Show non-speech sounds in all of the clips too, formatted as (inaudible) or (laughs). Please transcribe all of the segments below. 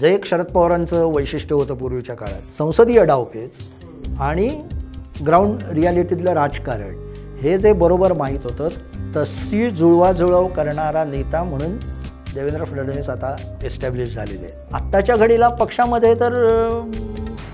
जे एक शरद पवारांचं वैशिष्ट्य होतं पूर्वीच्या काळात संसदीय डावपेच आणि ग्राउंड रियालिटीतलं राजकारण हे जे बरोबर माहीत होतं तशी जुळवाजुळव करणारा नेता म्हणून देवेंद्र फडणवीस आता एस्टॅब्लिश झालेले आहेत आत्ताच्या घडीला पक्षामध्ये तर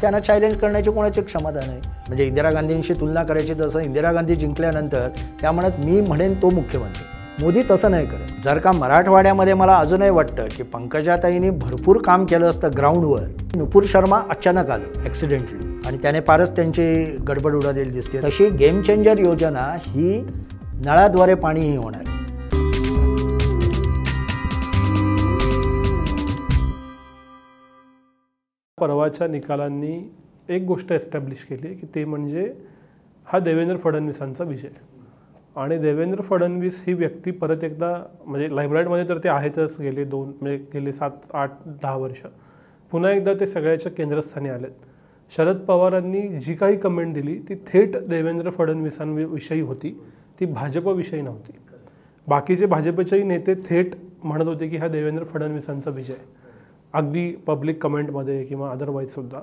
त्यांना चॅलेंज करण्याची कोणाची क्षमता नाही म्हणजे इंदिरा गांधींशी तुलना करायची जसं इंदिरा गांधी जिंकल्यानंतर त्या म्हणत मी म्हणेन तो मुख्यमंत्री मोदी तसं नाही करत जर का मराठवाड्यामध्ये मला अजूनही वाटतं की पंकजाताईंनी भरपूर काम केलं असतं ग्राउंडवर नुपूर शर्मा अचानक आलं ॲक्सिडेंटली आणि त्याने फारच त्यांची गडबड उडालेली दिसते तशी गेम चेंजर योजना ही नळाद्वारे पाणीही होणार परवाच्या निकालांनी एक गोष्ट एस्टॅब्लिश केली की ते म्हणजे हा देवेंद्र फडणवीसांचा विजय आणि देवेंद्र फडणवीस ही व्यक्ती परत एकदा म्हणजे लायब्ररीमध्ये तर ते आहेतच गेले दोन म्हणजे गेले सात आठ दहा वर्ष पुन्हा एकदा ते सगळ्याच्या केंद्रस्थानी आलेत शरद पवारांनी जी काही कमेंट दिली ती थेट देवेंद्र फडणवीसांविषयी होती ती भाजपविषयी नव्हती बाकीचे भाजपचेही नेते थेट म्हणत होते की हा देवेंद्र फडणवीसांचा विजय अगदी पब्लिक कमेंटमध्ये किंवा अदरवाईजसुद्धा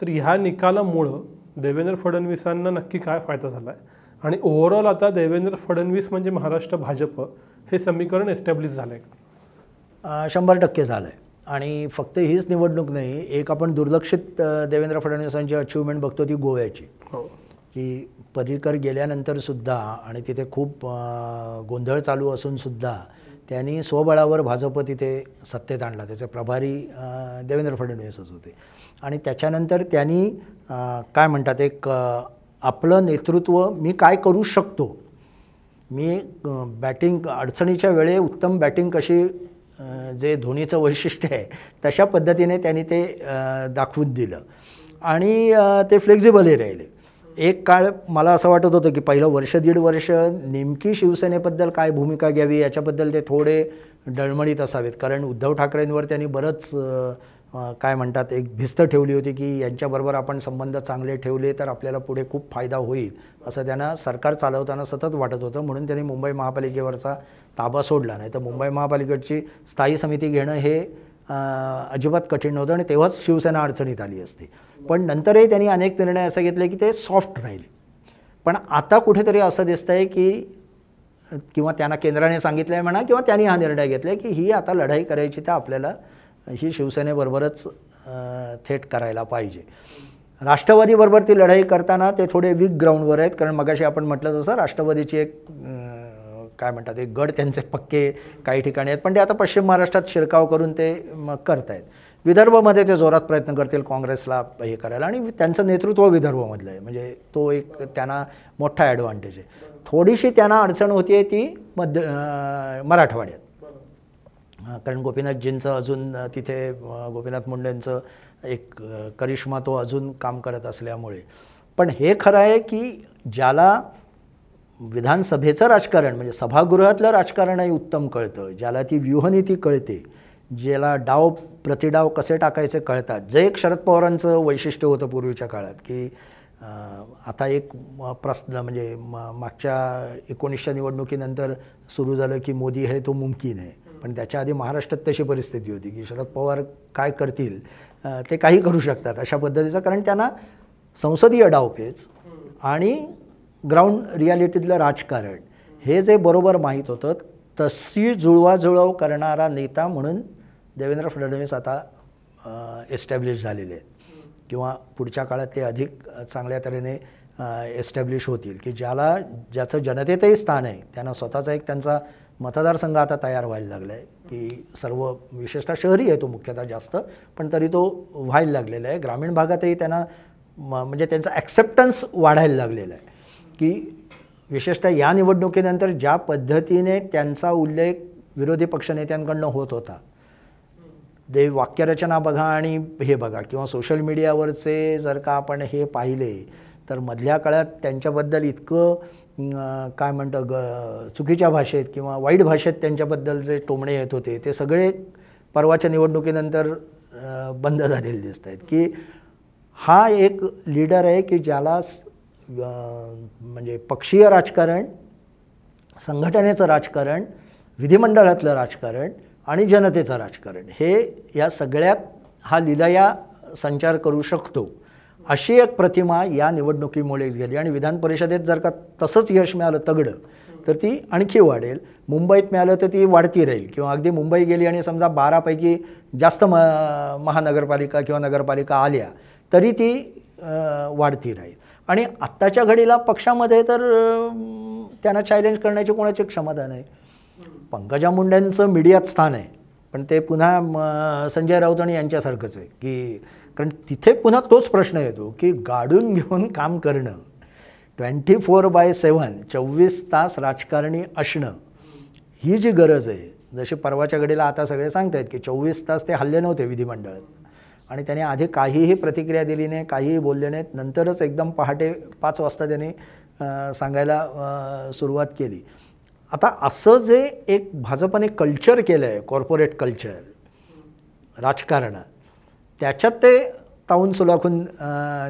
तर ह्या निकालामुळं देवेंद्र फडणवीसांना नक्की काय फायदा झाला आहे आणि ओव्हरऑल आता देवेंद्र फडणवीस म्हणजे महाराष्ट्र भाजप हे समीकरण एस्टॅब्लिश झालं आहे शंभर टक्के झालं आहे आणि फक्त हीच निवडणूक नाही एक आपण दुर्लक्षित देवेंद्र फडणवीसांची अचिव्हमेंट बघतो ती गोव्याची हो. की पर्रिकर गेल्यानंतरसुद्धा आणि तिथे खूप गोंधळ चालू असूनसुद्धा त्यांनी स्वबळावर भाजप तिथे सत्तेत आणला त्याचे प्रभारी देवेंद्र फडणवीसच होते आणि त्याच्यानंतर त्यांनी काय म्हणतात एक आपलं नेतृत्व मी काय करू शकतो मी बॅटिंग अडचणीच्या वेळे उत्तम बॅटिंग कशी जे धोनीचं वैशिष्ट्य आहे तशा पद्धतीने त्यांनी ते दाखवून दिलं आणि ते फ्लेक्झिबलही राहिले एक काळ मला असं वाटत होतं की पहिलं वर्ष दीड वर्ष नेमकी शिवसेनेबद्दल काय भूमिका घ्यावी याच्याबद्दल ते थोडे डळमळीत असावेत कारण उद्धव ठाकरेंवर त्यांनी बरंच काय म्हणतात एक भिस्त ठेवली होती की यांच्याबरोबर आपण संबंध चांगले ठेवले तर आपल्याला पुढे खूप फायदा होईल असं त्यांना सरकार चालवताना सतत वाटत होतं म्हणून त्यांनी मुंबई महापालिकेवरचा ताबा सोडला नाही तर मुंबई महापालिकेची स्थायी समिती घेणं हे अजिबात कठीण नव्हतं आणि तेव्हाच शिवसेना अडचणीत आली असते पण नंतरही त्यांनी अनेक निर्णय असे घेतले की ते सॉफ्ट राहिले पण आता कुठेतरी असं दिसतं आहे की किंवा त्यांना केंद्राने सांगितलं आहे म्हणा किंवा त्यांनी हा निर्णय घेतला की ही आता लढाई करायची तर आपल्याला ही शिवसेनेबरोबरच थेट करायला पाहिजे राष्ट्रवादीबरोबर ती लढाई करताना ते थोडे वीक ग्राउंडवर आहेत कारण मगाशी आपण म्हटलं तसं राष्ट्रवादीची एक काय म्हणतात एक गड त्यांचे पक्के काही ठिकाणी आहेत पण ते आता पश्चिम महाराष्ट्रात शिरकाव करून ते मग करत आहेत विदर्भमध्ये ते जोरात प्रयत्न करतील काँग्रेसला हे करायला आणि त्यांचं नेतृत्व विदर्भामधलं आहे म्हणजे तो एक त्यांना मोठा ॲडव्हान्टेज आहे थोडीशी त्यांना अडचण होती आहे ती मध्य मराठवाड्यात कारण गोपीनाथजींचं अजून तिथे गोपीनाथ मुंडेंचं एक करिश्मा तो अजून काम करत असल्यामुळे पण हे खरं आहे की ज्याला विधानसभेचं राजकारण म्हणजे सभागृहातलं राजकारणही उत्तम कळतं ज्याला ती व्यूहनीती कळते ज्याला डाव प्रतिडाव कसे टाकायचे कळतात जे एक शरद पवारांचं वैशिष्ट्य होतं पूर्वीच्या काळात की आता एक प्रश्न म्हणजे मागच्या एकोणीसच्या निवडणुकीनंतर सुरू झालं की मोदी हे तो मुमकीन आहे पण त्याच्या आधी महाराष्ट्रात तशी परिस्थिती होती की शरद पवार काय करतील ते काही करू शकतात अशा पद्धतीचं कारण त्यांना संसदीय डावपेच आणि ग्राउंड रियालिटीतलं राजकारण हे जे बरोबर माहीत होतं तशी जुळवाजुळव करणारा नेता म्हणून देवेंद्र फडणवीस आता एस्टॅब्लिश झालेले आहेत किंवा पुढच्या काळात ते अधिक चांगल्या तऱ्हेने एस्टॅब्लिश होतील की ज्याला ज्याचं जनतेतही स्थान आहे त्यांना स्वतःचा एक त्यांचा मतदारसंघ आता तयार व्हायला लागला आहे की सर्व विशेषतः शहरी आहे तो मुख्यतः जास्त पण तरी तो व्हायला लागलेला आहे ग्रामीण भागातही त्यांना म्हणजे त्यांचा ॲक्सेप्टन्स वाढायला लागलेला आहे की विशेषतः या निवडणुकीनंतर ज्या पद्धतीने त्यांचा उल्लेख विरोधी पक्षनेत्यांकडनं होत होता दे वाक्यरचना बघा आणि हे बघा किंवा सोशल मीडियावरचे जर का आपण हे पाहिले तर मधल्या काळात त्यांच्याबद्दल इतकं काय म्हणतं ग चुकीच्या भाषेत किंवा वाईट भाषेत त्यांच्याबद्दल जे टोमणे येत होते ते सगळे परवाच्या निवडणुकीनंतर बंद झालेले दिसत आहेत की हा एक लीडर आहे की ज्याला म्हणजे पक्षीय राजकारण संघटनेचं राजकारण विधिमंडळातलं राजकारण आणि जनतेचं राजकारण हे या सगळ्यात हा लिलाया संचार करू शकतो अशी एक प्रतिमा या निवडणुकीमुळे गेली आणि विधान परिषदेत जर का तसंच यश मिळालं तगडं तर ती आणखी वाढेल मुंबईत मिळालं तर ती वाढती राहील किंवा अगदी मुंबई गेली आणि समजा बारापैकी जास्त म महानगरपालिका किंवा नगरपालिका आल्या तरी ती वाढती राहील आणि आत्ताच्या घडीला पक्षामध्ये तर त्यांना चॅलेंज करण्याची कोणाची क्षमता नाही पंकजा मुंडेंचं मीडियात स्थान आहे पण ते पुन्हा संजय राऊत आणि यांच्यासारखंच आहे की कारण तिथे पुन्हा तोच प्रश्न येतो की गाडून घेऊन काम करणं ट्वेंटी फोर बाय सेवन चोवीस तास राजकारणी असणं ही जी गरज आहे जसे परवाच्या घडीला आता सगळे सांगत आहेत की चोवीस तास ते हल्ले नव्हते विधिमंडळात आणि त्याने आधी काहीही प्रतिक्रिया दिली नाही काहीही बोलले नाहीत नंतरच एकदम पहाटे पाच वाजता त्याने सांगायला सुरुवात केली आता असं जे एक भाजपने कल्चर केलं आहे कॉर्पोरेट कल्चर राजकारणात त्याच्यात ते ताऊन सुलाखून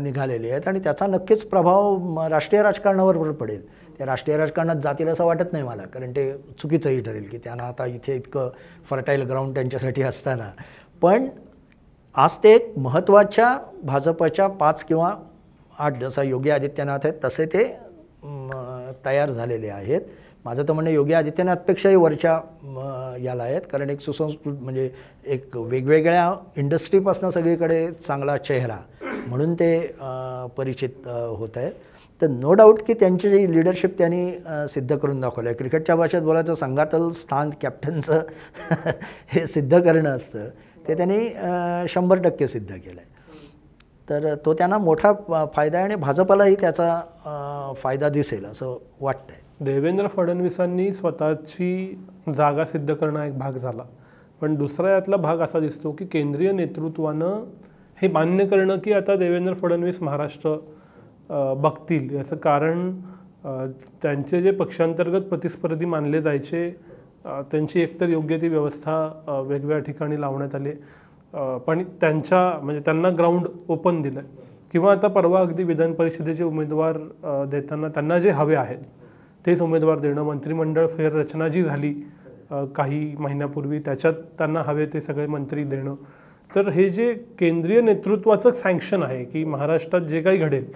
निघालेले आहेत आणि त्याचा नक्कीच प्रभाव राष्ट्रीय राजकारणावर पडेल त्या राष्ट्रीय राजकारणात जातील असं वाटत नाही मला कारण ते चुकीचंही ठरेल की त्यांना आता इथे इतकं फर्टाईल ग्राउंड त्यांच्यासाठी असताना पण आज ते एक महत्त्वाच्या भाजपच्या पाच किंवा आठ जसा योगी आदित्यनाथ आहेत तसे ते तयार झालेले आहेत माझं तर म्हणणं योगी आदित्यनाथपेक्षाही वरच्या याला आहेत कारण एक सुसंस्कृत म्हणजे एक वेगवेगळ्या इंडस्ट्रीपासनं सगळीकडे चांगला चेहरा म्हणून ते परिचित होत आहेत तर नो डाऊट की त्यांची जी लिडरशिप त्यांनी सिद्ध करून दाखवलं आहे क्रिकेटच्या भाषेत बोलायचं संघातलं स्थान कॅप्टनचं (laughs) हे सिद्ध करणं असतं ते त्यांनी शंभर टक्के सिद्ध केलं आहे तर तो त्यांना मोठा फायदा आहे आणि भाजपालाही त्याचा फायदा दिसेल असं वाटतंय देवेंद्र फडणवीसांनी स्वतःची जागा सिद्ध करणं एक भाग झाला पण दुसरा यातला भाग असा दिसतो की केंद्रीय नेतृत्वानं हे मान्य करणं की आता देवेंद्र फडणवीस महाराष्ट्र बघतील याचं कारण त्यांचे जे पक्षांतर्गत प्रतिस्पर्धी मानले जायचे त्यांची एकतर योग्य ती व्यवस्था वेगवेगळ्या ठिकाणी लावण्यात आली पण त्यांच्या म्हणजे त्यांना ग्राउंड ओपन दिलं किंवा आता परवा अगदी विधान परिषदेचे उमेदवार देताना त्यांना जे हवे आहेत तेच उमेदवार देणं मंत्रिमंडळ फेररचना जी झाली काही महिन्यापूर्वी त्याच्यात त्यांना हवे ते सगळे मंत्री देणं तर हे जे केंद्रीय नेतृत्वाचं सँक्शन आहे की महाराष्ट्रात जे काही घडेल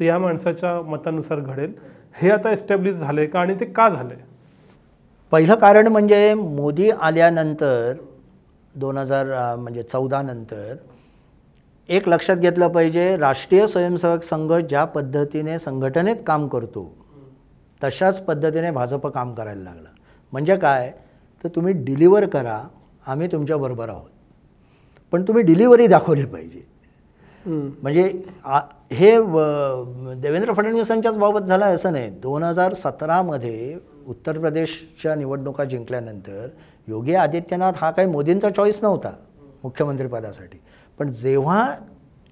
ते या माणसाच्या मतानुसार घडेल हे आता एस्टॅब्लिश झालं आहे का आणि ते का झालं आहे पहिलं कारण म्हणजे मोदी आल्यानंतर दोन हजार म्हणजे चौदानंतर एक लक्षात घेतलं पाहिजे राष्ट्रीय स्वयंसेवक संघ ज्या पद्धतीने संघटनेत काम करतो तशाच पद्धतीने भाजप काम करायला लागलं म्हणजे काय तर तुम्ही डिलिव्हर करा आम्ही तुमच्याबरोबर आहोत पण तुम्ही डिलिव्हरी दाखवली पाहिजे म्हणजे हे देवेंद्र फडणवीसांच्याच बाबत झालं आहे असं नाही दोन हजार सतरामध्ये उत्तर प्रदेशच्या निवडणुका जिंकल्यानंतर योगी आदित्यनाथ हा काही मोदींचा चॉईस नव्हता मुख्यमंत्रीपदासाठी पण जेव्हा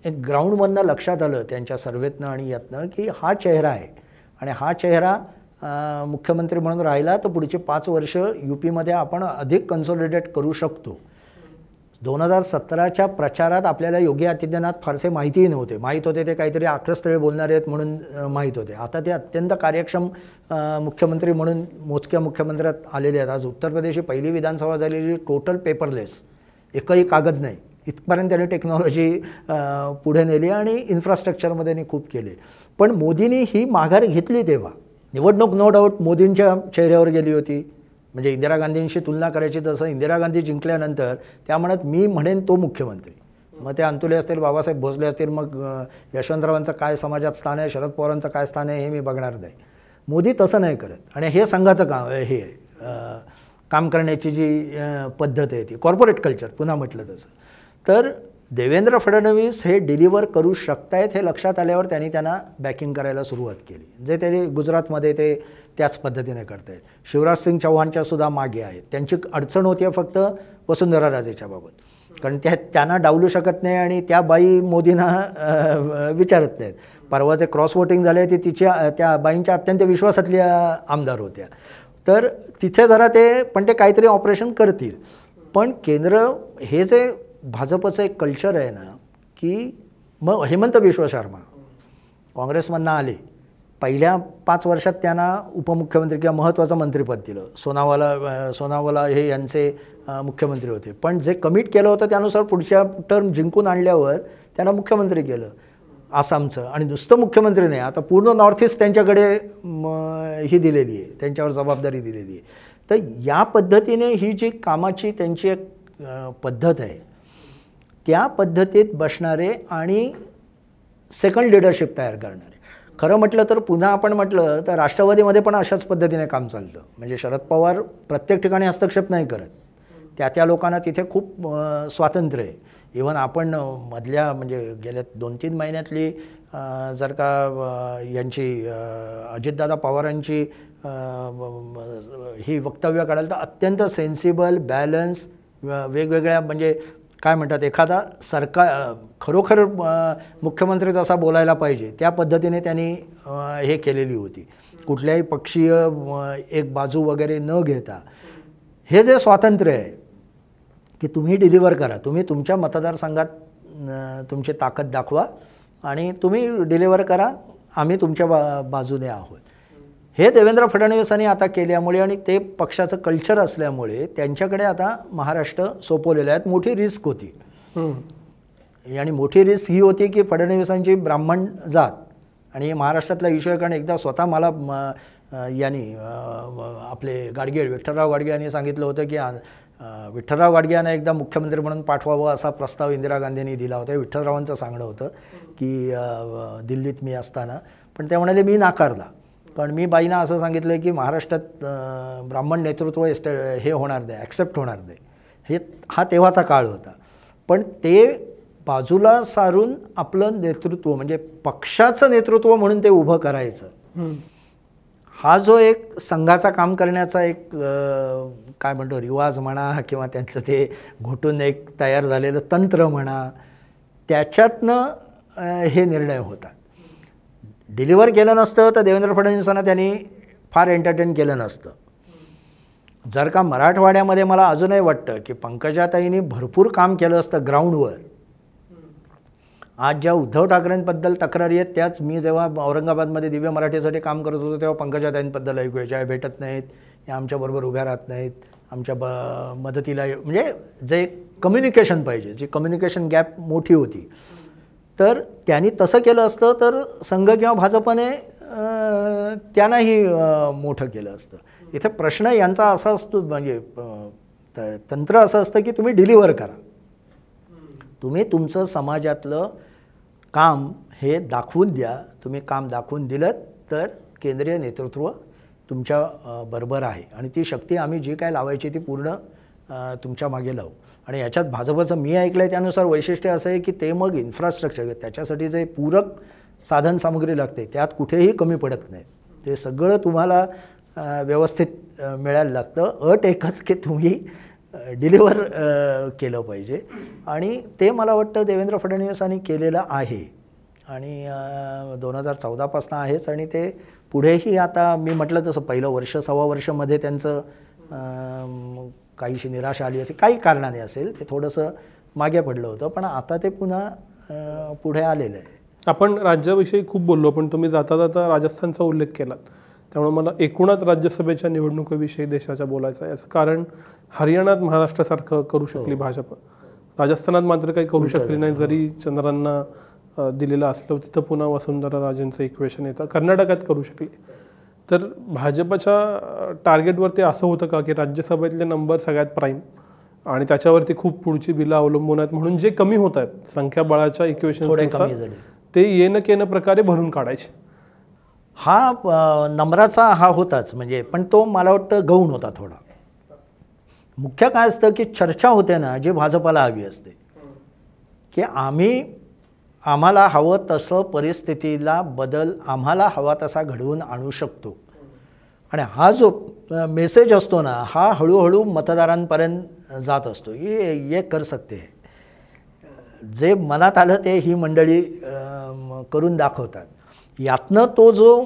एक ग्राउंडमधनं लक्षात आलं त्यांच्या सर्वेतनं आणि यातनं की हा चेहरा आहे आणि हा चेहरा मुख्यमंत्री म्हणून राहिला तर पुढचे पाच वर्ष यू पीमध्ये आपण अधिक कन्सॉलिडेट करू शकतो दोन हजार सतराच्या प्रचारात आपल्याला योगी आदित्यनाथ फारसे माहितीही नव्हते माहीत होते ते काहीतरी आक्रस्तळे बोलणारे आहेत म्हणून माहीत होते आता ते अत्यंत कार्यक्षम मुख्यमंत्री म्हणून मोजक्या मुख्यमंत्र्यात आलेले आहेत आज उत्तर प्रदेशची पहिली विधानसभा झालेली टोटल पेपरलेस एकही कागद नाही इथपर्यंत त्यांनी टेक्नॉलॉजी पुढे नेली आणि इन्फ्रास्ट्रक्चरमध्ये खूप केले पण मोदींनी ही माघार घेतली तेव्हा निवडणूक नो डाऊट मोदींच्या चेहऱ्यावर गेली होती म्हणजे इंदिरा गांधींशी तुलना करायची तसं इंदिरा गांधी जिंकल्यानंतर त्या म्हणत मी म्हणेन तो मुख्यमंत्री मग ते अंतुले असतील बाबासाहेब भोसले असतील मग यशवंतरावांचं काय समाजात स्थान आहे शरद पवारांचं काय स्थान आहे हे मी बघणार नाही मोदी तसं नाही करत आणि हे संघाचं काम हे आहे काम करण्याची जी पद्धत आहे ती कॉर्पोरेट कल्चर पुन्हा म्हटलं तसं तर देवेंद्र फडणवीस हे डिलिव्हर करू शकतायत हे लक्षात आल्यावर त्यांनी त्यांना बॅकिंग करायला सुरुवात केली जे त्यांनी गुजरातमध्ये ते त्याच पद्धतीने करतायत शिवराजसिंग चौहानच्या सुद्धा मागे आहेत त्यांची अडचण होती आहे फक्त वसुंधरा राजेच्या बाबत कारण त्या त्यांना डावलू शकत नाही आणि त्या बाई मोदींना विचारत नाहीत परवा जे क्रॉस वोटिंग झाले ते तिच्या त्या बाईंच्या अत्यंत विश्वासातल्या आमदार होत्या तर तिथे जरा ते पण ते काहीतरी ऑपरेशन करतील पण केंद्र हे जे भाजपचं एक कल्चर आहे ना की मग हेमंत विश्व शर्मा काँग्रेसमधनं आले पहिल्या पाच वर्षात त्यांना उपमुख्यमंत्री किंवा महत्त्वाचं मंत्रिपद दिलं सोनावाला सोनावाला हे यांचे मुख्यमंत्री होते पण जे कमिट केलं होतं त्यानुसार पुढच्या टर्म जिंकून आणल्यावर त्यांना मुख्यमंत्री केलं आसामचं आणि नुसतं मुख्यमंत्री नाही आता पूर्ण नॉर्थ ईस्ट त्यांच्याकडे ही दिलेली आहे त्यांच्यावर जबाबदारी दिलेली आहे तर या पद्धतीने ही जी कामाची त्यांची एक पद्धत आहे त्या पद्धतीत बसणारे आणि सेकंड लिडरशिप तयार करणारे खरं म्हटलं तर पुन्हा आपण म्हटलं तर राष्ट्रवादीमध्ये पण अशाच पद्धतीने काम चालतं म्हणजे शरद पवार प्रत्येक ठिकाणी हस्तक्षेप नाही करत त्या त्या लोकांना तिथे खूप स्वातंत्र्य आहे इवन आपण मधल्या म्हणजे गेल्या दोन तीन महिन्यातली जर का यांची अजितदादा पवारांची ही वक्तव्य काढाल तर अत्यंत सेन्सिबल बॅलन्स वेगवेगळ्या म्हणजे काय म्हणतात एखादा सरकार खरोखर मुख्यमंत्री जसा बोलायला पाहिजे त्या पद्धतीने त्यांनी हे केलेली होती कुठल्याही पक्षीय एक बाजू वगैरे न घेता हे जे स्वातंत्र्य आहे की तुम्ही डिलिव्हर करा तुम्ही तुमच्या मतदारसंघात तुमची ताकद दाखवा आणि तुम्ही डिलिव्हर करा आम्ही तुमच्या बा बाजूने आहोत हे देवेंद्र फडणवीसांनी आता केल्यामुळे आणि ते पक्षाचं कल्चर असल्यामुळे त्यांच्याकडे आता महाराष्ट्र सोपवलेलं आहेत मोठी रिस्क होती आणि मोठी रिस्क ही होती की फडणवीसांची ब्राह्मण जात आणि महाराष्ट्रातला इशू कारण एकदा स्वतः मला यांनी आपले गाडगे विठ्ठलराव गाडगे यांनी सांगितलं होतं की विठ्ठलराव गाडगे यांना एकदा मुख्यमंत्री म्हणून पाठवावं असा प्रस्ताव इंदिरा गांधींनी दिला होता विठ्ठलरावांचं सांगणं होतं की दिल्लीत मी असताना पण ते म्हणाले मी नाकारला पण मी बाईना असं सांगितलं की महाराष्ट्रात ब्राह्मण नेतृत्व एस्ट हे होणार नाही ॲक्सेप्ट होणार नाही हे हा तेव्हाचा काळ होता पण ते बाजूला सारून आपलं नेतृत्व म्हणजे पक्षाचं नेतृत्व म्हणून ते उभं करायचं हा जो एक संघाचा काम करण्याचा एक काय म्हणतो रिवाज म्हणा किंवा त्यांचं ते घोटून एक तयार झालेलं तंत्र म्हणा त्याच्यातनं हे निर्णय होतात डिलिव्हर केलं नसतं तर देवेंद्र फडणवीसांना त्यांनी फार एंटरटेन केलं नसतं जर का मराठवाड्यामध्ये मला अजूनही वाटतं की पंकजाताईंनी भरपूर काम केलं असतं ग्राउंडवर आज ज्या उद्धव ठाकरेंबद्दल तक्रारी आहेत त्याच मी जेव्हा औरंगाबादमध्ये दिव्य मराठीसाठी काम करत होतो तेव्हा पंकजाताईंबद्दल ऐकू ज्या भेटत नाहीत या आमच्याबरोबर उभ्या राहत नाहीत आमच्या ब मदतीला म्हणजे जे कम्युनिकेशन पाहिजे जी कम्युनिकेशन गॅप मोठी होती तर त्यांनी तसं केलं असतं तर संघ किंवा भाजपने त्यांनाही मोठं केलं असतं इथे प्रश्न यांचा असा असतो म्हणजे तंत्र असं असतं की तुम्ही डिलिव्हर करा तुम्ही तुमचं समाजातलं काम हे दाखवून द्या तुम्ही काम दाखवून दिलं तर केंद्रीय नेतृत्व तुमच्या बरोबर आहे आणि ती शक्ती आम्ही जी काय लावायची ती पूर्ण तुमच्या मागे लावू आणि याच्यात भाजपचं मी ऐकलं आहे त्यानुसार वैशिष्ट्य असं आहे की ते मग इन्फ्रास्ट्रक्चर त्याच्यासाठी जे पूरक साधनसामुग्री लागते त्यात कुठेही कमी पडत नाही ते सगळं तुम्हाला व्यवस्थित मिळायला लागतं अट एकच की तुम्ही डिलिव्हर केलं पाहिजे आणि ते मला वाटतं देवेंद्र फडणवीसांनी केलेलं आहे आणि दोन हजार चौदापासनं आहेच आणि ते पुढेही आता मी म्हटलं तसं पहिलं वर्ष सव्वा वर्षामध्ये त्यांचं काहीशी निराशा आली असेल काही कारणाने असेल ते थोडंसं मागे पडलं होतं पण आता ते पुन्हा पुढे आलेलं आहे आपण राज्याविषयी खूप बोललो पण तुम्ही जाता जाता राजस्थानचा उल्लेख केला त्यामुळे मला एकूणच राज्यसभेच्या निवडणुकीविषयी देशाच्या बोलायचं आहे याचं कारण हरियाणात महाराष्ट्रासारखं करू शकली हो. भाजप राजस्थानात मात्र काही करू शकली नाही जरी चंद्रांना दिलेलं असलं तिथं पुन्हा वसुंधरा राजेंचं इक्वेशन येतं कर्नाटकात करू शकली तर भाजपच्या टार्गेटवरती असं होतं का की राज्यसभेतले नंबर सगळ्यात प्राईम आणि त्याच्यावरती खूप पुढची बिलं अवलंबून आहेत म्हणून जे कमी होत आहेत संख्याबळाच्या इक्वेशन ते येणं केन प्रकारे भरून काढायचे हा नंबराचा हा होताच म्हणजे पण तो मला वाटतं गौण होता थोडा मुख्य काय असतं की चर्चा होते ना जे भाजपाला हवी असते की आम्ही आम्हाला हवं तसं परिस्थितीला बदल आम्हाला हवा तसा घडवून आणू शकतो आणि हा जो मेसेज असतो ना हा हळूहळू मतदारांपर्यंत जात असतो हे ये कर सकते जे मनात आलं ते ही मंडळी करून दाखवतात यातनं तो जो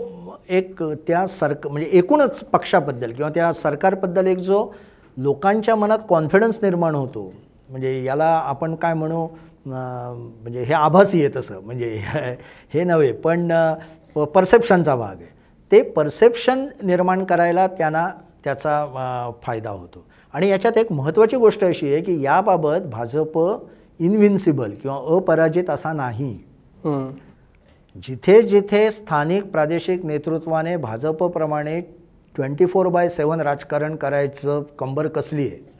एक त्या सरक म्हणजे एकूणच पक्षाबद्दल किंवा त्या सरकारबद्दल एक जो लोकांच्या मनात कॉन्फिडन्स निर्माण होतो म्हणजे याला आपण काय म्हणू म्हणजे हे आभासी आहे तसं म्हणजे हे नव्हे पण परसेप्शनचा भाग आहे ते परसेप्शन निर्माण करायला त्यांना त्याचा फायदा होतो आणि याच्यात एक महत्त्वाची गोष्ट अशी आहे की याबाबत भाजप इन्व्हिन्सिबल किंवा अपराजित असा नाही जिथे जिथे स्थानिक प्रादेशिक नेतृत्वाने भाजपप्रमाणे ट्वेंटी फोर बाय सेवन राजकारण करायचं कंबर कसली आहे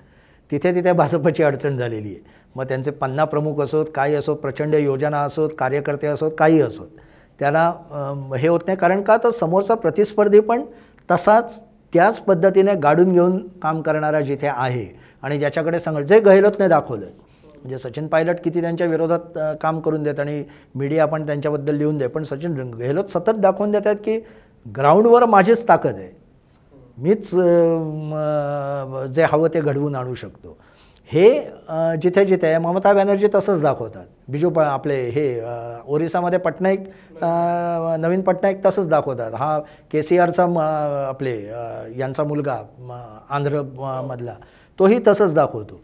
तिथे तिथे भाजपची अडचण झालेली आहे मग त्यांचे पन्ना प्रमुख असोत काही असोत प्रचंड योजना असोत कार्यकर्ते असोत काही असोत त्याला हे होत नाही कारण का तर समोरचा प्रतिस्पर्धी पण तसाच त्याच पद्धतीने गाडून घेऊन काम करणारा जिथे आहे आणि ज्याच्याकडे संघ जे गहलोतने दाखवलं म्हणजे सचिन पायलट किती त्यांच्या विरोधात काम करून देत आणि मीडिया पण त्यांच्याबद्दल लिहून दे पण सचिन गहलोत सतत दाखवून देतात की ग्राउंडवर माझीच ताकद आहे मीच जे हवं ते घडवून आणू शकतो हे जिथे जिथे ममता बॅनर्जी तसंच दाखवतात बिजू प आपले हे ओरिसामध्ये पटनाईक नवीन पटनाईक तसंच दाखवतात हा के सी आरचा म आपले यांचा मुलगा आंध्र मधला तोही तसंच दाखवतो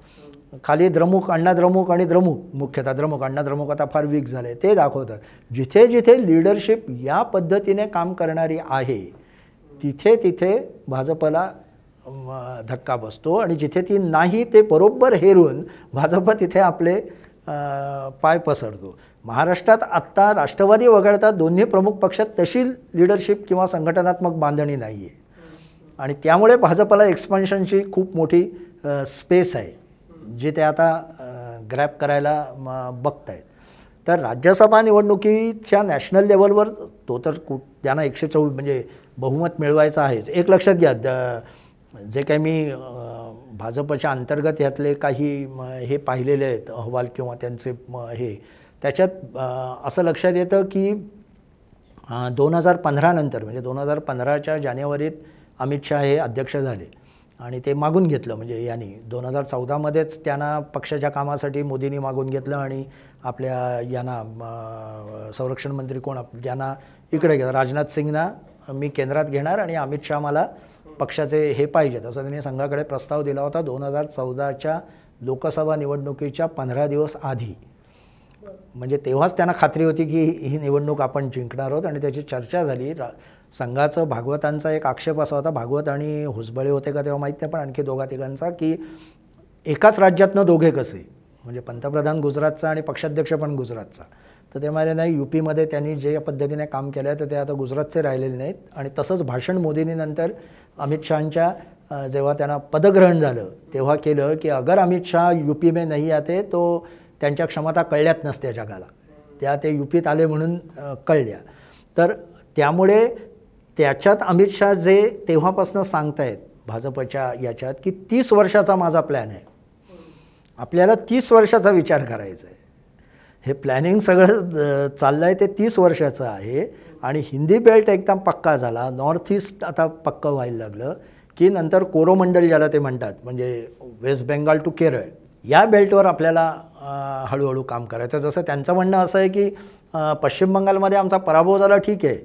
खाली द्रमुक अण्णा द्रमुक आणि द्रमुक मुख्यतः द्रमुक अण्णा द्रमुक आता फार वीक झाले ते दाखवतात जिथे जिथे लिडरशिप या पद्धतीने काम करणारी आहे तिथे तिथे भाजपला धक्का बसतो आणि जिथे ती नाही ते बरोबर हेरून भाजप तिथे आपले पाय पसरतो महाराष्ट्रात आत्ता राष्ट्रवादी वगळता दोन्ही प्रमुख पक्षात तशी लिडरशिप किंवा संघटनात्मक बांधणी नाही आहे आणि त्यामुळे भाजपला एक्सपान्शनची खूप मोठी स्पेस आहे जे ते आता ग्रॅप करायला बघत आहेत तर राज्यसभा निवडणुकीच्या नॅशनल लेवलवर तो तर कु त्यांना एकशे चौ म्हणजे बहुमत मिळवायचं आहेच एक लक्षात घ्या जे काही मी भाजपच्या अंतर्गत यातले काही हे पाहिलेले आहेत अहवाल किंवा त्यांचे हे त्याच्यात असं लक्षात येतं की दोन हजार पंधरानंतर म्हणजे दोन हजार पंधराच्या जानेवारीत अमित शहा हे अध्यक्ष झाले आणि ते मागून घेतलं म्हणजे यांनी दोन हजार चौदामध्येच त्यांना पक्षाच्या कामासाठी मोदींनी मागून घेतलं आणि आपल्या यांना संरक्षण मंत्री कोण यांना इकडे गेलं राजनाथ सिंगना मी केंद्रात घेणार आणि अमित शहा मला पक्षाचे हे पाहिजेत असं त्यांनी संघाकडे प्रस्ताव दिला होता दोन हजार चौदाच्या लोकसभा निवडणुकीच्या पंधरा दिवस आधी म्हणजे तेव्हाच त्यांना खात्री होती की ही निवडणूक आपण जिंकणार आहोत आणि त्याची चर्चा झाली संघाचं भागवतांचा एक आक्षेप असा होता भागवत आणि हुसबळे होते का तेव्हा माहीत नाही पण आणखी दोघा तिघांचा की एकाच राज्यातनं दोघे कसे म्हणजे पंतप्रधान गुजरातचा आणि पक्षाध्यक्ष पण गुजरातचा तर ते म्हणाले नाही यू पीमध्ये त्यांनी जे पद्धतीने काम केलं आहे तर ते आता गुजरातचे राहिलेले नाहीत आणि तसंच भाषण मोदींनी नंतर अमित शहाच्या जेव्हा त्यांना पदग्रहण झालं तेव्हा केलं की अगर अमित शहा यू पी मे नाही आते तो त्यांच्या क्षमता कळल्यात नसत्या जगाला त्या ते यू पीत आले म्हणून कळल्या तर त्यामुळे त्याच्यात अमित शहा जे तेव्हापासून सांगतायत भाजपच्या याच्यात की तीस वर्षाचा माझा प्लॅन आहे आपल्याला तीस वर्षाचा विचार करायचा आहे हे प्लॅनिंग सगळं चाललं आहे ते तीस वर्षाचं आहे आणि हिंदी बेल्ट एकदम पक्का झाला नॉर्थ ईस्ट आता पक्कं व्हायला लागलं की नंतर कोरोमंडल ज्याला ते म्हणतात म्हणजे वेस्ट बेंगाल टू केरळ या बेल्टवर आपल्याला हळूहळू काम करायचं जसं त्यांचं म्हणणं असं आहे की पश्चिम बंगालमध्ये आमचा पराभव झाला ठीक आहे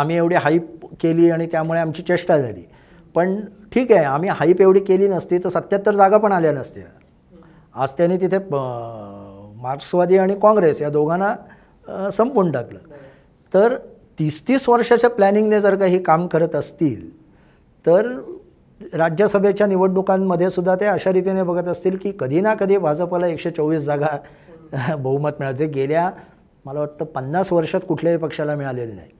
आम्ही एवढी हाईप केली आणि त्यामुळे आमची चेष्टा झाली पण ठीक आहे आम्ही हाईप एवढी केली नसती तर सत्याहत्तर जागा पण आल्या नसत्या आज त्यांनी तिथे मार्क्सवादी आणि काँग्रेस या दोघांना संपून टाकलं तर तीस तीस वर्षाच्या प्लॅनिंगने जर काही काम करत असतील तर राज्यसभेच्या निवडणुकांमध्ये सुद्धा ते अशा रीतीने बघत असतील की कधी ना कधी भाजपला एकशे चोवीस जागा बहुमत मिळाले गेल्या मला वाटतं पन्नास वर्षात कुठल्याही पक्षाला मिळालेलं नाही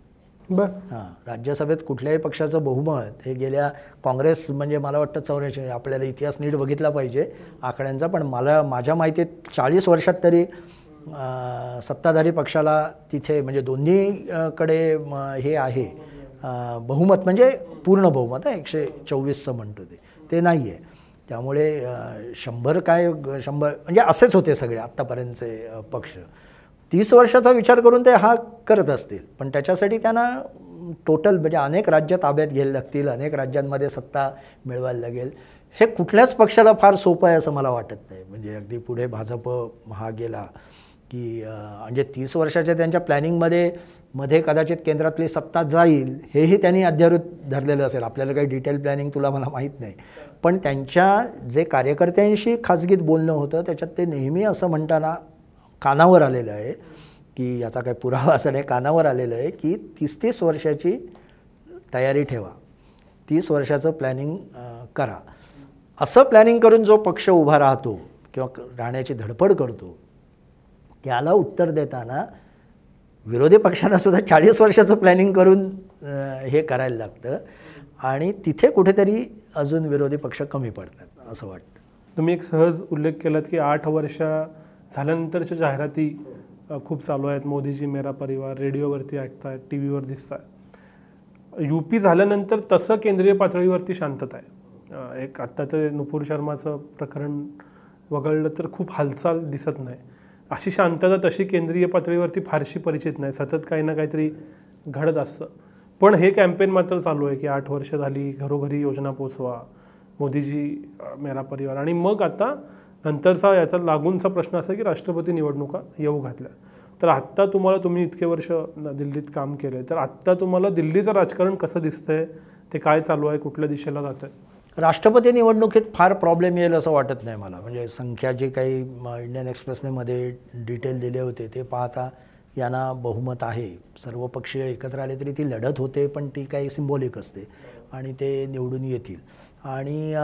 बर हां राज्यसभेत कुठल्याही पक्षाचं बहुमत हे गेल्या काँग्रेस म्हणजे मला वाटतं चौऱ्याऐंशी आपल्याला इतिहास नीट बघितला पाहिजे आकड्यांचा पण मला माझ्या माहितीत चाळीस वर्षात तरी सत्ताधारी पक्षाला तिथे म्हणजे दोन्हीकडे हे आहे बहुमत म्हणजे पूर्ण बहुमत आहे एकशे चोवीसचं म्हणतो ते ते नाही आहे त्यामुळे शंभर काय शंभर म्हणजे असेच होते सगळे आत्तापर्यंतचे पक्ष तीस वर्षाचा विचार करून ते हा करत असतील पण त्याच्यासाठी त्यांना टोटल म्हणजे अनेक राज्य ताब्यात घ्यायला लागतील अनेक राज्यांमध्ये सत्ता मिळवायला लागेल हे कुठल्याच पक्षाला फार सोपं आहे असं मला वाटत नाही म्हणजे अगदी पुढे भाजप हा गेला की म्हणजे तीस वर्षाच्या त्यांच्या प्लॅनिंगमध्ये मध्ये कदाचित केंद्रातली सत्ता जाईल हेही त्यांनी अध्यारूत धरलेलं असेल आपल्याला काही डिटेल प्लॅनिंग तुला मला माहीत नाही पण त्यांच्या जे कार्यकर्त्यांशी खाजगीत बोलणं होतं त्याच्यात ते नेहमी असं म्हणताना कानावर आलेलं आहे की याचा काही पुरावा असा नाही कानावर आलेलं आहे की तीस तीस वर्षाची तयारी ठेवा तीस वर्षाचं प्लॅनिंग करा असं प्लॅनिंग करून जो पक्ष उभा राहतो किंवा राहण्याची धडपड करतो त्याला उत्तर देताना विरोधी पक्षांना सुद्धा चाळीस वर्षाचं प्लॅनिंग करून हे करायला लागतं आणि तिथे कुठेतरी अजून विरोधी पक्ष कमी पडतात असं वाटतं तुम्ही एक सहज उल्लेख केलात की आठ वर्षा झाल्यानंतरच्या जाहिराती खूप चालू आहेत मोदीजी मेरा परिवार रेडिओवरती आहेत टी व्हीवर दिसत आहे यू पी झाल्यानंतर तसं केंद्रीय पातळीवरती शांतता आहे एक आत्ताचं नुपूर शर्माचं प्रकरण वगळलं तर खूप हालचाल दिसत नाही अशी शांतता तशी केंद्रीय पातळीवरती फारशी परिचित नाही सतत काही ना काहीतरी घडत असतं पण हे कॅम्पेन मात्र चालू आहे की आठ वर्ष झाली घरोघरी योजना पोचवा मोदीजी मेरा परिवार आणि मग आता नंतरचा याचा लागूनचा प्रश्न असा की राष्ट्रपती निवडणुका येऊ घातल्या तर आत्ता तुम्हाला तुम्ही इतके वर्ष दिल्लीत काम केलं तर आत्ता तुम्हाला दिल्लीचं राजकारण कसं आहे ते काय चालू आहे कुठल्या दिशेला जात आहे राष्ट्रपती निवडणुकीत फार प्रॉब्लेम येईल असं वाटत नाही मला म्हणजे संख्या जे काही इंडियन एक्सप्रेसने मध्ये डिटेल दिले होते ते पाहता यांना बहुमत आहे सर्व पक्षीय एकत्र आले तरी ती लढत होते पण ती काही सिंबॉलिक असते आणि ते निवडून येतील आणि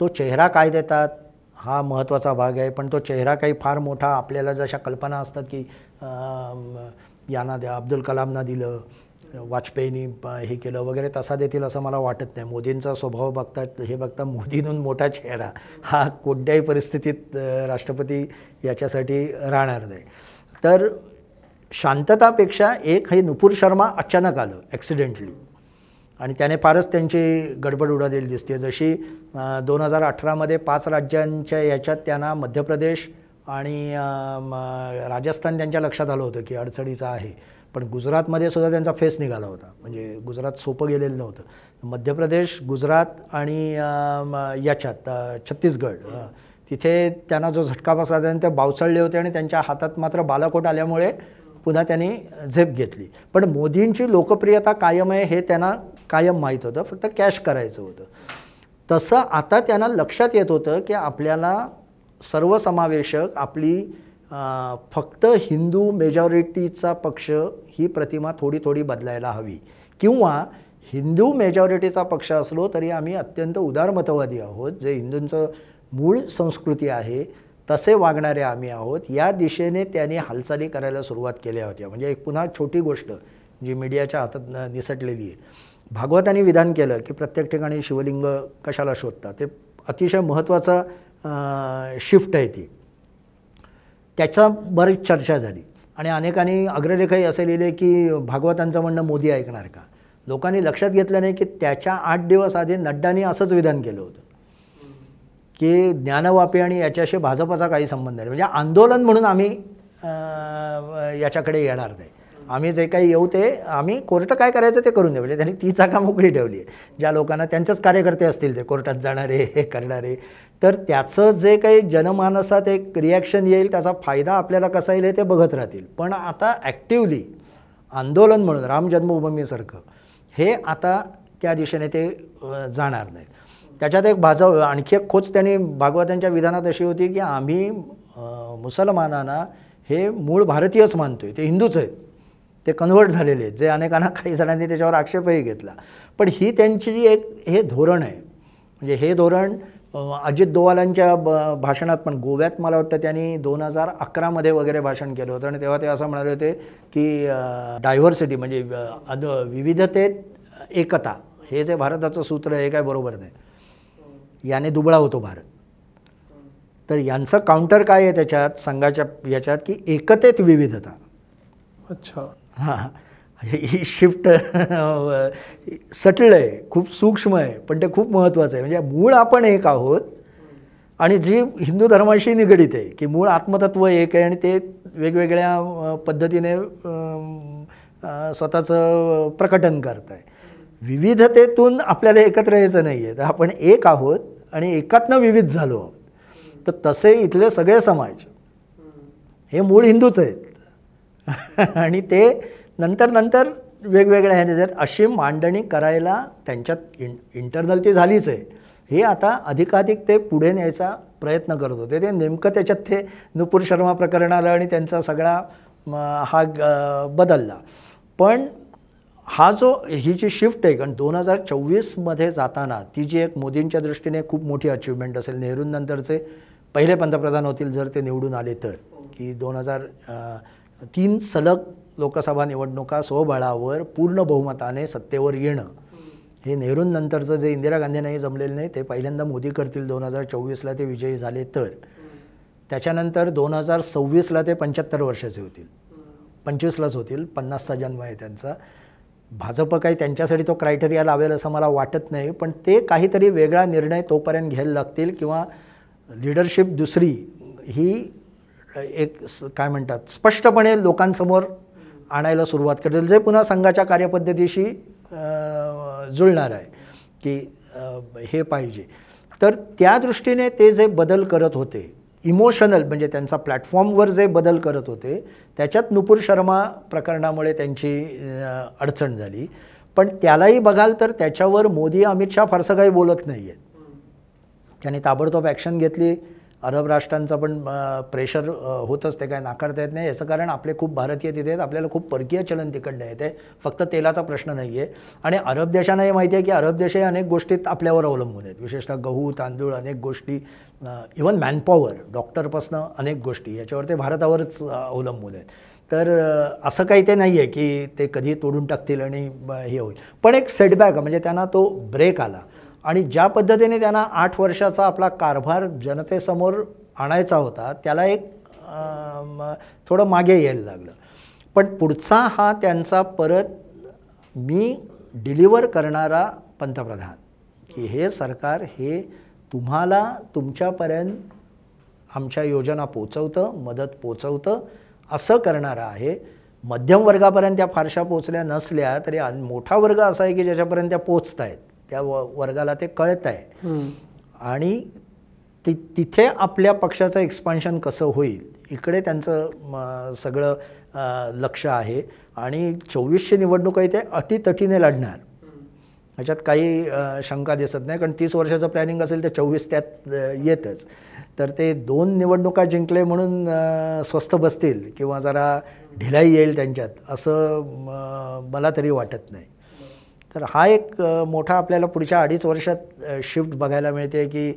तो चेहरा काय देतात हा महत्त्वाचा भाग आहे पण तो चेहरा काही फार मोठा आपल्याला जशा कल्पना असतात की यांना द्या अब्दुल कलामना दिलं वाजपेयीनी हे केलं वगैरे तसा देतील असं मला वाटत नाही मोदींचा स्वभाव बघता हे बघता मोदींहून मोठा चेहरा हा कोणत्याही परिस्थितीत राष्ट्रपती याच्यासाठी राहणार नाही तर शांततापेक्षा एक हे नुपूर शर्मा अचानक आलं ॲक्सिडेंटली आणि त्याने फारच त्यांची गडबड उडालेली दिसते जशी दोन हजार अठरामध्ये पाच राज्यांच्या याच्यात त्यांना मध्य प्रदेश आणि राजस्थान त्यांच्या लक्षात आलं होतं की अडचणीचं आहे पण गुजरातमध्ये सुद्धा त्यांचा फेस निघाला होता म्हणजे गुजरात सोपं गेलेलं नव्हतं मध्य प्रदेश गुजरात आणि याच्यात छत्तीसगड तिथे त्यांना जो झटका बसला त्याने ते होते आणि त्यांच्या हातात मात्र बालाकोट आल्यामुळे पुन्हा त्यांनी झेप घेतली पण मोदींची लोकप्रियता कायम आहे हे त्यांना कायम माहीत होतं फक्त कॅश करायचं होतं तसं आता त्यांना लक्षात येत होतं की आपल्याला सर्वसमावेशक आपली फक्त हिंदू मेजॉरिटीचा पक्ष ही प्रतिमा थोडी थोडी बदलायला हवी किंवा हिंदू मेजॉरिटीचा पक्ष असलो तरी आम्ही अत्यंत उदारमतवादी आहोत जे हिंदूंचं मूळ संस्कृती आहे तसे वागणारे आम्ही आहोत या दिशेने त्यांनी हालचाली करायला सुरुवात केल्या होत्या म्हणजे एक पुन्हा छोटी गोष्ट जी मीडियाच्या हातात निसटलेली आहे भागवताने विधान केलं की प्रत्येक ठिकाणी शिवलिंग कशाला शोधता ते अतिशय महत्त्वाचा शिफ्ट आहे ती त्याचा बरीच चर्चा झाली आणि अनेकांनी अग्रलेखही असे लिहिले की भागवतांचं म्हणणं मोदी ऐकणार का लोकांनी लक्षात घेतलं नाही की त्याच्या आठ दिवस आधी नड्डानी असंच विधान केलं होतं की ज्ञानवापी आणि याच्याशी भाजपाचा काही संबंध नाही म्हणजे आंदोलन म्हणून आम्ही याच्याकडे येणार नाही आम्ही जे काही येऊ ते आम्ही कोर्ट काय करायचं ते करून देऊ म्हणजे त्यांनी ती जागा मोकळी ठेवली आहे ज्या लोकांना त्यांचेच कार्यकर्ते असतील ते कोर्टात जाणारे हे करणारे तर त्याचं जे काही जनमानसात एक रिॲक्शन येईल त्याचा फायदा आपल्याला कसा येईल ते बघत राहतील पण आता ॲक्टिवली आंदोलन म्हणून राम जन्मभूमीसारखं हे आता त्या दिशेने ते जाणार नाहीत त्याच्यात एक भाजव आणखी एक खोच त्यांनी भागवतांच्या विधानात अशी होती की आम्ही मुसलमानांना हे मूळ भारतीयच मानतो आहे ते हिंदूच आहेत ते कन्वर्ट झालेले आहेत जे अनेकांना काही जणांनी त्याच्यावर आक्षेपही घेतला पण ही त्यांची जी एक हे धोरण आहे म्हणजे हे धोरण अजित दोवालांच्या ब भाषणात पण गोव्यात मला वाटतं त्यांनी दोन हजार अकरामध्ये वगैरे भाषण केलं होतं आणि तेव्हा ते असं म्हणाले होते की डायव्हर्सिटी म्हणजे विविधतेत एकता हे जे भारताचं सूत्र आहे काय बरोबर नाही याने दुबळा होतो भारत तर यांचं काउंटर काय आहे त्याच्यात संघाच्या याच्यात की एकतेत विविधता अच्छा हां ही शिफ्ट सटल आहे खूप सूक्ष्म आहे पण ते खूप महत्त्वाचं आहे म्हणजे मूळ आपण एक आहोत आणि जी हिंदू धर्माशी निगडीत आहे की मूळ आत्मतत्व एक आहे आणि ते वेगवेगळ्या पद्धतीने स्वतःचं प्रकटन करत आहे विविधतेतून आपल्याला एकत्र यायचं नाही आहे तर आपण एक आहोत आणि एकातनं विविध झालो आहोत तर तसे इथले सगळे समाज हे मूळ हिंदूच आहेत (laughs) आणि ते नंतर नंतर वेगवेगळ्या ह्याने जर अशी मांडणी करायला त्यांच्यात इं इंटरनल ती झालीच आहे हे आता अधिकाधिक ते पुढे न्यायचा प्रयत्न करत होते ते नेमकं त्याच्यात ते नुपूर शर्मा प्रकरण आलं आणि त्यांचा सगळा हा बदलला पण हा जो ही जी शिफ्ट आहे कारण दोन हजार चोवीसमध्ये जाताना ती जी एक मोदींच्या दृष्टीने खूप मोठी अचीवमेंट असेल नेहरूंनंतरचे पहिले पंतप्रधान होतील जर ते निवडून आले तर की दोन हजार तीन सलग लोकसभा निवडणुका स्वबळावर पूर्ण बहुमताने सत्तेवर येणं हे नेहरूंनंतरचं जे इंदिरा गांधींनाही जमलेलं नाही ते पहिल्यांदा मोदी करतील दोन हजार चोवीसला ते विजयी झाले तर त्याच्यानंतर दोन हजार सव्वीसला ते पंच्याहत्तर वर्षाचे होतील पंचवीसलाच होतील पन्नासचा जन्म आहे त्यांचा भाजप काही त्यांच्यासाठी तो क्रायटेरिया लावेल असं मला वाटत नाही पण ते काहीतरी वेगळा निर्णय तोपर्यंत घ्यायला लागतील किंवा लिडरशिप दुसरी ही एक काय म्हणतात स्पष्टपणे लोकांसमोर आणायला सुरुवात करेल जे पुन्हा संघाच्या कार्यपद्धतीशी जुळणार आहे की हे पाहिजे तर त्या दृष्टीने ते जे बदल करत होते इमोशनल म्हणजे त्यांचा प्लॅटफॉर्मवर जे बदल करत होते त्याच्यात नुपूर शर्मा प्रकरणामुळे त्यांची अडचण झाली पण त्यालाही बघाल तर त्याच्यावर मोदी अमित शहा फारसं काही बोलत नाही आहेत त्याने ताबडतोब ॲक्शन घेतली अरब राष्ट्रांचं पण प्रेशर होतच ते काय नाकारता येत नाही याचं कारण आपले खूप भारतीय तिथे आहेत आपल्याला खूप परकीय चलन तिकडनं येते फक्त तेलाचा प्रश्न नाही आहे आणि अरब देशांना हे माहिती आहे की अरब देश हे अनेक गोष्टीत आपल्यावर अवलंबून आहेत विशेषतः गहू तांदूळ अनेक गोष्टी इवन मॅनपॉवर डॉक्टरपासनं अनेक गोष्टी याच्यावर ते भारतावरच अवलंबून आहेत तर असं काही ते नाही आहे की ते कधी तोडून टाकतील आणि हे होईल पण एक सेटबॅक म्हणजे त्यांना तो ब्रेक आला आणि ज्या पद्धतीने त्यांना आठ वर्षाचा आपला कारभार जनतेसमोर आणायचा होता त्याला एक थोडं मागे यायला लागलं पण पुढचा हा त्यांचा परत मी डिलिव्हर करणारा पंतप्रधान की हे सरकार हे तुम्हाला तुमच्यापर्यंत आमच्या योजना पोचवतं मदत पोचवतं असं करणारं आहे मध्यम वर्गापर्यंत त्या फारशा पोचल्या नसल्या तरी मोठा वर्ग असा आहे की ज्याच्यापर्यंत त्या पोचत आहेत त्या व वर्गाला ते कळत आहे आणि ति तिथे आपल्या पक्षाचं एक्सपान्शन कसं होईल इकडे त्यांचं सगळं लक्ष आहे आणि चोवीसशे आहे ते अटीतटीने लढणार ह्याच्यात काही शंका दिसत नाही कारण तीस वर्षाचं प्लॅनिंग असेल तर चोवीस त्यात येतच तर ते दोन निवडणुका जिंकले म्हणून स्वस्त बसतील किंवा जरा ढिलाई येईल त्यांच्यात असं मला तरी वाटत नाही तर हा एक मोठा आपल्याला पुढच्या अडीच वर्षात शिफ्ट बघायला मिळते की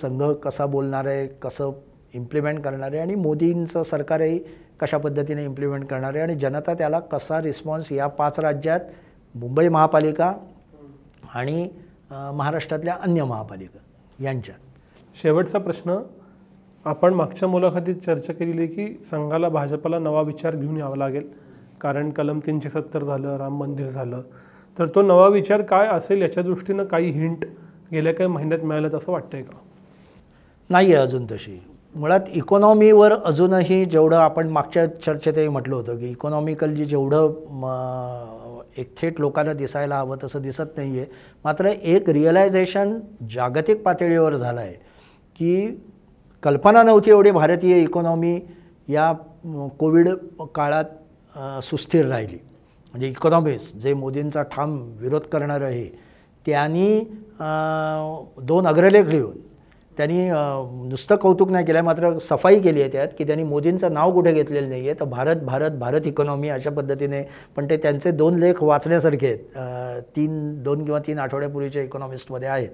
संघ कसा बोलणार आहे कसं इम्प्लिमेंट करणार आहे आणि मोदींचं सरकारही कशा पद्धतीने इम्प्लिमेंट करणार आहे आणि जनता त्याला कसा रिस्पॉन्स या पाच राज्यात मुंबई महापालिका आणि महाराष्ट्रातल्या अन्य महापालिका यांच्यात शेवटचा प्रश्न आपण मागच्या मुलाखतीत चर्चा केलेली की संघाला भाजपाला नवा विचार घेऊन यावा लागेल कारण कलम तीनशे सत्तर झालं राम मंदिर झालं तर तो नवा विचार काय असेल याच्या दृष्टीनं काही हिंट गेल्या काही महिन्यात मिळाल्यात असं वाटतंय का नाही आहे अजून तशी मुळात इकॉनॉमीवर अजूनही जेवढं आपण मागच्या चर्चेतही म्हटलं होतं की इकॉनॉमिकल जे जेवढं एक थेट लोकांना दिसायला हवं तसं दिसत नाही आहे मात्र एक रिअलायझेशन जागतिक पातळीवर झालं आहे की कल्पना नव्हती एवढी भारतीय इकॉनॉमी या कोविड काळात सुस्थिर राहिली म्हणजे इकॉनॉमिस्ट जे मोदींचा ठाम विरोध करणारं आहे त्यांनी दोन अग्रलेख लिहून त्यांनी नुसतं कौतुक नाही केलं मात्र सफाई केली आहे त्यात की त्यांनी मोदींचं नाव कुठे घेतलेलं नाही आहे तर भारत भारत भारत इकॉनॉमी अशा पद्धतीने पण ते त्यांचे दोन लेख वाचण्यासारखे आहेत तीन दोन किंवा तीन आठवड्यापूर्वीच्या इकॉनॉमिस्टमध्ये आहेत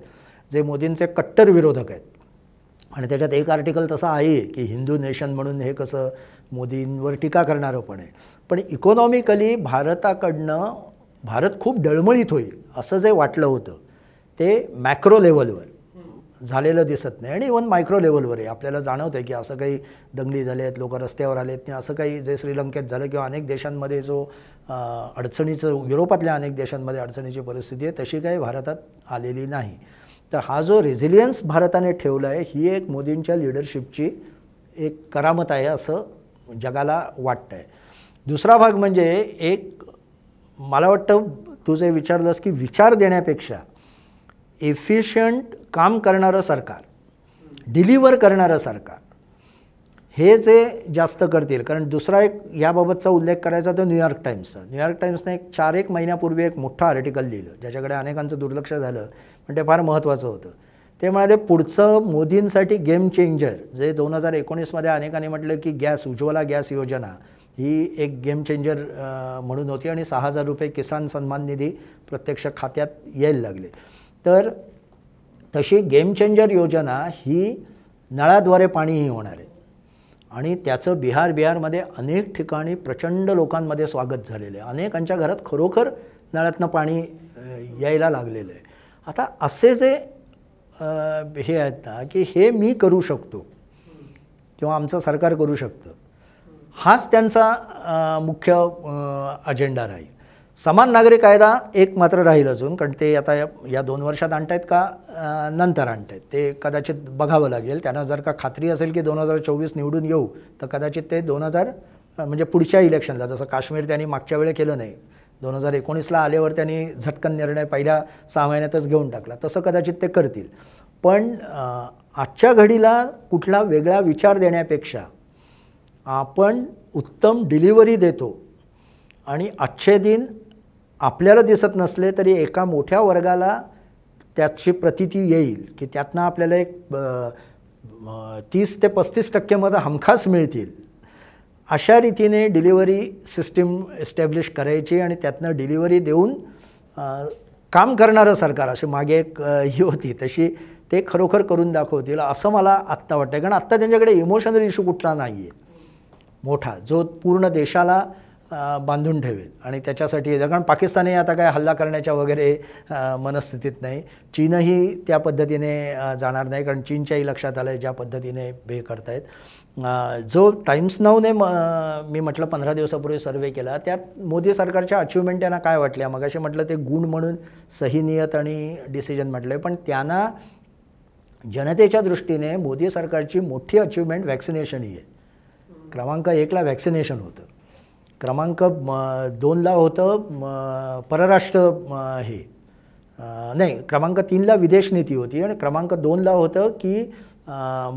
जे मोदींचे कट्टर विरोधक आहेत आणि त्याच्यात एक आर्टिकल तसा आहे की हिंदू नेशन म्हणून हे कसं मोदींवर टीका करणारं पण आहे पण इकॉनॉमिकली भारताकडनं भारत खूप डळमळीत होईल असं जे वाटलं होतं ते मॅक्रो लेवलवर झालेलं दिसत नाही आणि इवन मायक्रो लेवलवरही आपल्याला जाणवतं की असं काही दंगली झाले आहेत लोक रस्त्यावर आले आहेत असं काही जे श्रीलंकेत झालं किंवा अनेक देशांमध्ये जो अडचणीचं युरोपातल्या अनेक देशांमध्ये अडचणीची परिस्थिती आहे तशी काही भारतात आलेली नाही तर हा जो रेझिलियन्स भारताने ठेवला आहे ही एक मोदींच्या लिडरशिपची एक करामत आहे असं जगाला वाटतं आहे दुसरा भाग म्हणजे एक मला वाटतं तू जे विचारलंस की विचार देण्यापेक्षा एफिशियंट काम करणारं सरकार डिलिव्हर करणारं सरकार हे जे जास्त करतील कारण दुसरा एक याबाबतचा उल्लेख करायचा तो न्यूयॉर्क टाईम्सचा न्यूयॉर्क टाईम्सने एक चार एक महिन्यापूर्वी एक मोठं आर्टिकल लिहिलं ज्याच्याकडे अनेकांचं दुर्लक्ष झालं पण ते फार महत्त्वाचं होतं ते म्हणाले पुढचं मोदींसाठी गेम चेंजर जे दोन हजार एकोणीसमध्ये अनेकांनी म्हटलं की गॅस उज्ज्वला गॅस योजना ही एक गेम चेंजर म्हणून होती आणि सहा हजार रुपये किसान सन्मान निधी प्रत्यक्ष खात्यात यायला लागले तर तशी गेम चेंजर योजना ही नळाद्वारे पाणीही होणार आहे आणि त्याचं बिहार बिहारमध्ये अनेक ठिकाणी प्रचंड लोकांमध्ये स्वागत झालेलं आहे अनेकांच्या घरात खरोखर नळातनं पाणी यायला लागलेलं आहे आता असे जे हे आहेत ना की हे मी करू शकतो किंवा आमचं सरकार करू शकतं हाच त्यांचा मुख्य अजेंडा राहील समान नागरी कायदा एक मात्र राहील अजून कारण ते आता या या दोन वर्षात आणतायत का नंतर आणतायत ते कदाचित बघावं लागेल त्यांना जर का खात्री असेल की दोन हजार चोवीस निवडून येऊ तर कदाचित ते दोन हजार म्हणजे पुढच्या इलेक्शनला जसं काश्मीर त्यांनी मागच्या वेळे केलं नाही दोन हजार एकोणीसला आल्यावर त्यांनी झटकन निर्णय पहिल्या सहा महिन्यातच घेऊन टाकला तसं कदाचित ते करतील पण आजच्या घडीला कुठला वेगळा विचार देण्यापेक्षा आपण उत्तम डिलिव्हरी देतो आणि अच्छे दिन आपल्याला दिसत नसले तरी एका मोठ्या वर्गाला त्याची प्रतिती येईल की त्यातनं आपल्याला एक तीस ते पस्तीस टक्केमध्ये हमखास मिळतील अशा रीतीने डिलिव्हरी सिस्टीम एस्टॅब्लिश करायची आणि त्यातनं डिलिव्हरी देऊन काम करणारं सरकार अशी मागे एक ही होती तशी ते खरोखर करून दाखवतील असं मला आत्ता वाटतं कारण आत्ता त्यांच्याकडे इमोशनल इशू कुठला नाही आहे मोठा जो पूर्ण देशाला बांधून ठेवेल आणि त्याच्यासाठी कारण पाकिस्तानही आता काय हल्ला करण्याच्या वगैरे मनस्थितीत नाही चीनही त्या पद्धतीने जाणार नाही कारण चीनच्याही लक्षात आलं आहे ज्या पद्धतीने बे करतायत जो टाईम्स नावने म मी म्हटलं पंधरा दिवसापूर्वी सर्वे केला त्यात मोदी सरकारच्या अचिव्हमेंट त्यांना काय वाटल्या असे म्हटलं ते गुण म्हणून सहीनियत आणि डिसिजन म्हटलं आहे पण त्यांना जनतेच्या दृष्टीने मोदी सरकारची मोठी अचिव्हमेंट वॅक्सिनेशन ही आहे क्रमांक एकला व्हॅक्सिनेशन होतं क्रमांक म दोनला होतं परराष्ट्र हे नाही क्रमांक तीनला विदेश नीती होती आणि क्रमांक दोनला होतं की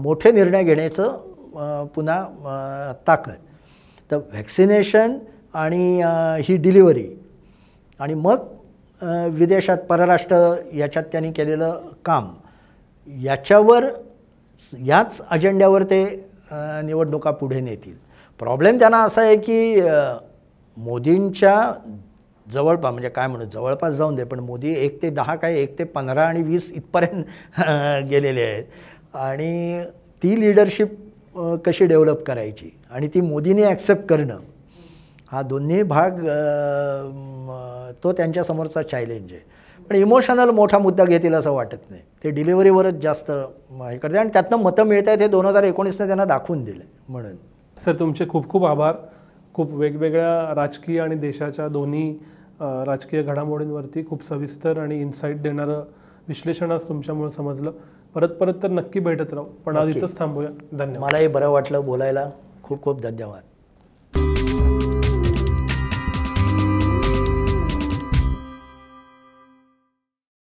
मोठे निर्णय घेण्याचं पुन्हा ताकद तर व्हॅक्सिनेशन आणि ही डिलिव्हरी आणि मग विदेशात परराष्ट्र याच्यात त्यांनी केलेलं काम याच्यावर याच अजेंड्यावर ते निवडणुका पुढे नेतील प्रॉब्लेम त्यांना असा आहे की मोदींच्या जवळपास म्हणजे काय म्हणू जवळपास जाऊन दे पण मोदी एक ते दहा काय एक ते पंधरा आणि वीस इथपर्यंत गेलेले आहेत आणि ती लिडरशिप कशी डेव्हलप करायची आणि ती मोदीने ॲक्सेप्ट करणं हा दोन्ही भाग तो त्यांच्यासमोरचा चॅलेंज आहे पण इमोशनल मोठा मुद्दा घेतील असं वाटत नाही ते डिलिव्हरीवरच जास्त हे करते आणि त्यातनं मतं मिळत आहेत हे दोन हजार एकोणीसने त्यांना दाखवून दिले म्हणून सर तुमचे खूप खूप आभार खूप वेगवेगळ्या राजकीय आणि देशाच्या दोन्ही राजकीय घडामोडींवरती खूप सविस्तर आणि इन्साईट देणारं विश्लेषण आज तुमच्यामुळे समजलं परत परत तर नक्की भेटत राहू पण आज इथंच थांबूया धन्यवाद मलाही बरं वाटलं बोलायला खूप खूप धन्यवाद